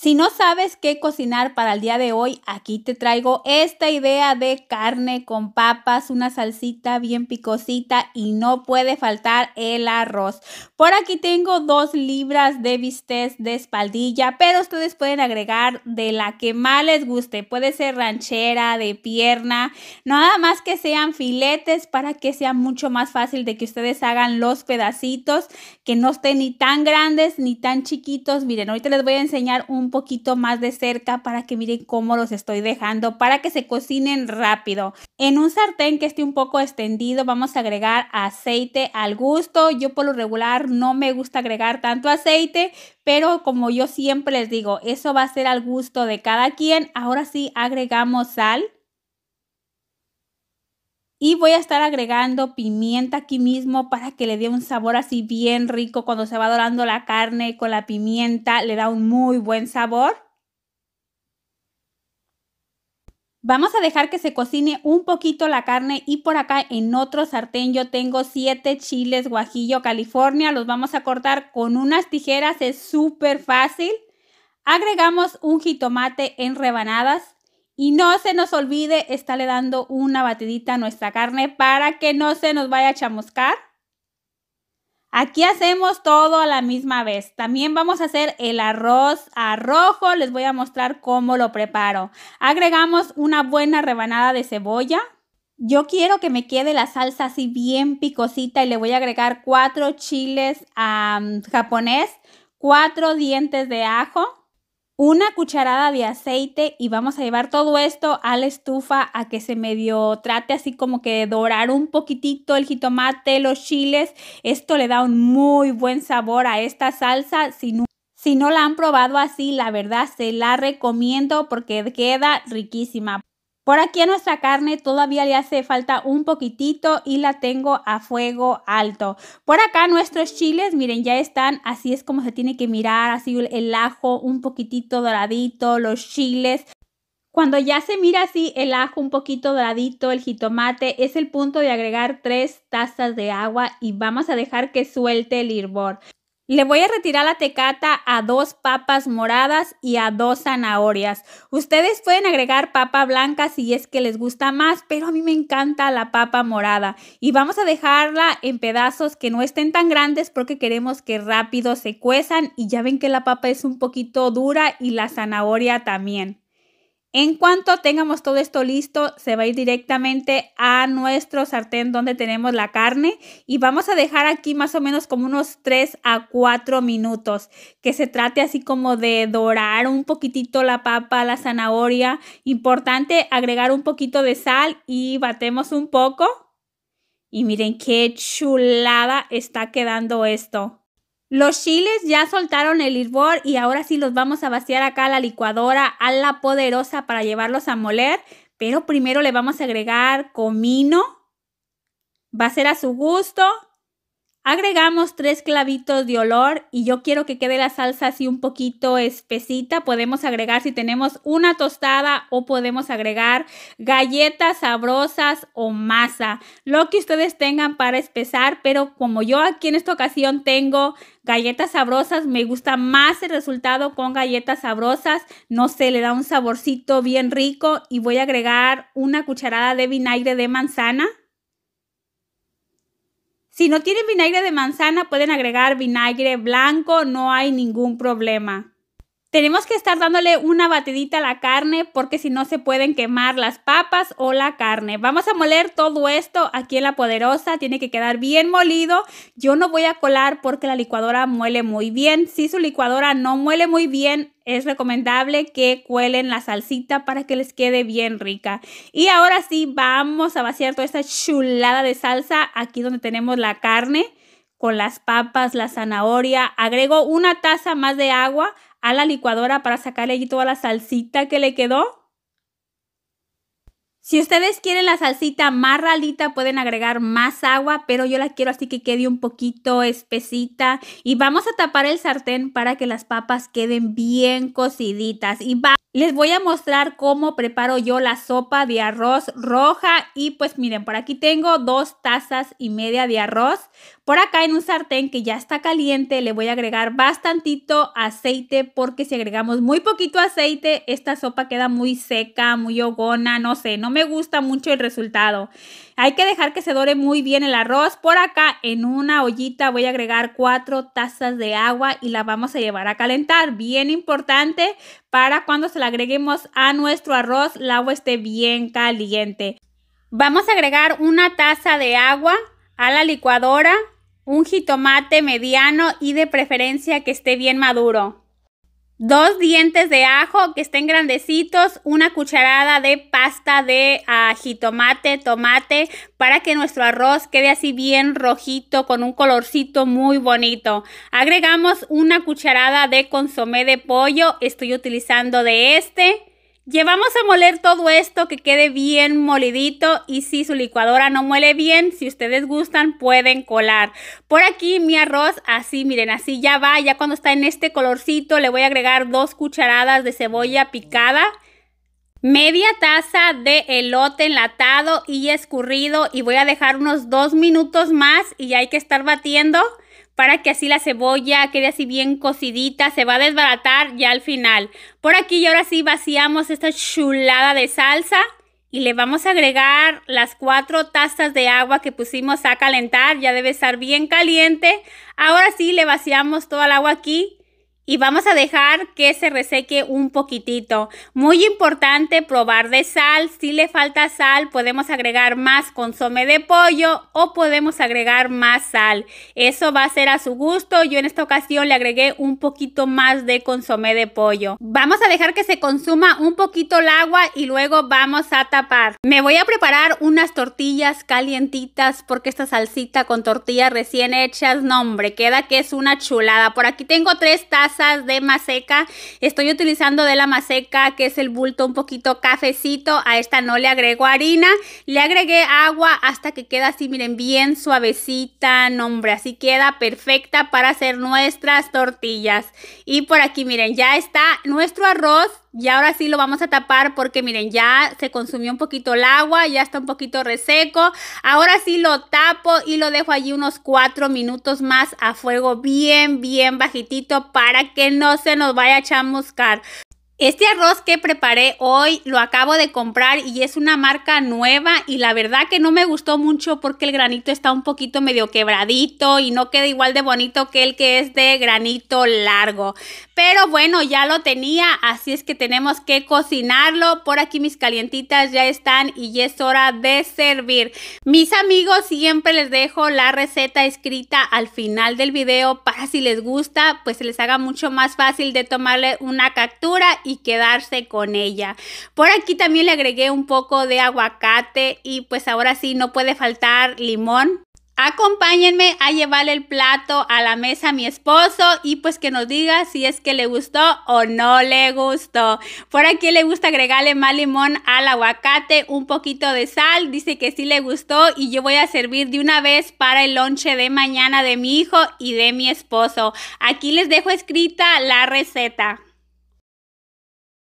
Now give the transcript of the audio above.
Si no sabes qué cocinar para el día de hoy, aquí te traigo esta idea de carne con papas, una salsita bien picosita y no puede faltar el arroz. Por aquí tengo dos libras de bistec de espaldilla, pero ustedes pueden agregar de la que más les guste. Puede ser ranchera, de pierna, nada más que sean filetes para que sea mucho más fácil de que ustedes hagan los pedacitos, que no estén ni tan grandes ni tan chiquitos. Miren, ahorita les voy a enseñar un poquito más de cerca para que miren cómo los estoy dejando, para que se cocinen rápido. En un sartén que esté un poco extendido vamos a agregar aceite al gusto. Yo por lo regular no me gusta agregar tanto aceite, pero como yo siempre les digo, eso va a ser al gusto de cada quien. Ahora sí agregamos sal. Y voy a estar agregando pimienta aquí mismo para que le dé un sabor así bien rico cuando se va dorando la carne con la pimienta, le da un muy buen sabor. Vamos a dejar que se cocine un poquito la carne y por acá en otro sartén yo tengo 7 chiles guajillo California. Los vamos a cortar con unas tijeras, es súper fácil. Agregamos un jitomate en rebanadas. Y no se nos olvide estarle dando una batidita a nuestra carne para que no se nos vaya a chamuscar. Aquí hacemos todo a la misma vez. También vamos a hacer el arroz a rojo. Les voy a mostrar cómo lo preparo. Agregamos una buena rebanada de cebolla. Yo quiero que me quede la salsa así bien picosita y le voy a agregar cuatro chiles japonés, cuatro dientes de ajo, una cucharada de aceite y vamos a llevar todo esto a la estufa a que se medio trate así como que dorar un poquitito el jitomate, los chiles. Esto le da un muy buen sabor a esta salsa. Si si no la han probado así, la verdad se la recomiendo porque queda riquísima. Por aquí a nuestra carne todavía le hace falta un poquitito y la tengo a fuego alto. Por acá nuestros chiles, miren, ya están, así es como se tiene que mirar, así el ajo un poquitito doradito, los chiles. Cuando ya se mira así el ajo un poquito doradito, el jitomate, es el punto de agregar tres tazas de agua y vamos a dejar que suelte el hervor. Le voy a retirar la tecata a dos papas moradas y a dos zanahorias. Ustedes pueden agregar papa blanca si es que les gusta más, pero a mí me encanta la papa morada. Y vamos a dejarla en pedazos que no estén tan grandes porque queremos que rápido se cuezan. Y ya ven que la papa es un poquito dura y la zanahoria también. En cuanto tengamos todo esto listo, se va a ir directamente a nuestro sartén donde tenemos la carne y vamos a dejar aquí más o menos como unos 3 a 4 minutos, que se trate así como de dorar un poquitito la papa, la zanahoria. Importante agregar un poquito de sal y batemos un poco. Y miren qué chulada está quedando esto. Los chiles ya soltaron el hervor y ahora sí los vamos a vaciar acá a la licuadora, a la poderosa para llevarlos a moler. Pero primero le vamos a agregar comino. Va a ser a su gusto. Agregamos tres clavitos de olor y yo quiero que quede la salsa así un poquito espesita. Podemos agregar si tenemos una tostada o podemos agregar galletas sabrosas o masa, lo que ustedes tengan para espesar, pero como yo aquí en esta ocasión tengo galletas sabrosas, me gusta más el resultado con galletas sabrosas, no sé, le da un saborcito bien rico y voy a agregar una cucharada de vinagre de manzana. Si no tienen vinagre de manzana, pueden agregar vinagre blanco, no hay ningún problema. Tenemos que estar dándole una batidita a la carne porque si no se pueden quemar las papas o la carne. Vamos a moler todo esto aquí en la poderosa, tiene que quedar bien molido. Yo no voy a colar porque la licuadora muele muy bien. Si su licuadora no muele muy bien, es recomendable que cuelen la salsita para que les quede bien rica. Y ahora sí, vamos a vaciar toda esta chulada de salsa aquí donde tenemos la carne con las papas, la zanahoria. Agrego una taza más de agua a la licuadora para sacarle allí toda la salsita que le quedó. Si ustedes quieren la salsita más ralita, pueden agregar más agua, pero yo la quiero así que quede un poquito espesita. Y vamos a tapar el sartén para que las papas queden bien cociditas. Y va les voy a mostrar cómo preparo yo la sopa de arroz roja y pues miren, por aquí tengo dos tazas y media de arroz. Por acá en un sartén que ya está caliente le voy a agregar bastantito aceite porque si agregamos muy poquito aceite esta sopa queda muy seca, muy hogona, no sé, no me gusta mucho el resultado. Hay que dejar que se dore muy bien el arroz. Por acá en una ollita voy a agregar cuatro tazas de agua y la vamos a llevar a calentar. Bien importante para cuando se la agreguemos a nuestro arroz, el agua esté bien caliente. Vamos a agregar una taza de agua a la licuadora, un jitomate mediano y de preferencia que esté bien maduro dos dientes de ajo que estén grandecitos, una cucharada de pasta de ajitomate, ah, tomate, para que nuestro arroz quede así bien rojito con un colorcito muy bonito. Agregamos una cucharada de consomé de pollo, estoy utilizando de este. Llevamos a moler todo esto que quede bien molidito y si su licuadora no muele bien, si ustedes gustan pueden colar. Por aquí mi arroz así, miren, así ya va, ya cuando está en este colorcito le voy a agregar dos cucharadas de cebolla picada. Media taza de elote enlatado y escurrido y voy a dejar unos dos minutos más y hay que estar batiendo para que así la cebolla quede así bien cocidita, se va a desbaratar ya al final. Por aquí y ahora sí vaciamos esta chulada de salsa y le vamos a agregar las cuatro tazas de agua que pusimos a calentar, ya debe estar bien caliente. Ahora sí le vaciamos toda el agua aquí y vamos a dejar que se reseque un poquitito. Muy importante probar de sal. Si le falta sal, podemos agregar más consome de pollo o podemos agregar más sal. Eso va a ser a su gusto. Yo en esta ocasión le agregué un poquito más de consome de pollo. Vamos a dejar que se consuma un poquito el agua y luego vamos a tapar. Me voy a preparar unas tortillas calientitas porque esta salsita con tortillas recién hechas, no hombre, queda que es una chulada. Por aquí tengo tres tazas de maseca. Estoy utilizando de la maseca, que es el bulto un poquito cafecito. A esta no le agrego harina. Le agregué agua hasta que queda así, miren, bien suavecita. nombre así queda perfecta para hacer nuestras tortillas. Y por aquí, miren, ya está nuestro arroz y ahora sí lo vamos a tapar porque miren, ya se consumió un poquito el agua, ya está un poquito reseco. Ahora sí lo tapo y lo dejo allí unos cuatro minutos más a fuego bien, bien bajitito para que no se nos vaya a chamuscar. Este arroz que preparé hoy lo acabo de comprar y es una marca nueva y la verdad que no me gustó mucho porque el granito está un poquito medio quebradito y no queda igual de bonito que el que es de granito largo. Pero bueno, ya lo tenía, así es que tenemos que cocinarlo. Por aquí mis calientitas ya están y ya es hora de servir. Mis amigos, siempre les dejo la receta escrita al final del video para si les gusta, pues se les haga mucho más fácil de tomarle una captura y quedarse con ella. Por aquí también le agregué un poco de aguacate y pues ahora sí no puede faltar limón acompáñenme a llevar el plato a la mesa a mi esposo y pues que nos diga si es que le gustó o no le gustó. Por aquí le gusta agregarle más limón al aguacate, un poquito de sal, dice que sí le gustó y yo voy a servir de una vez para el lonche de mañana de mi hijo y de mi esposo. Aquí les dejo escrita la receta.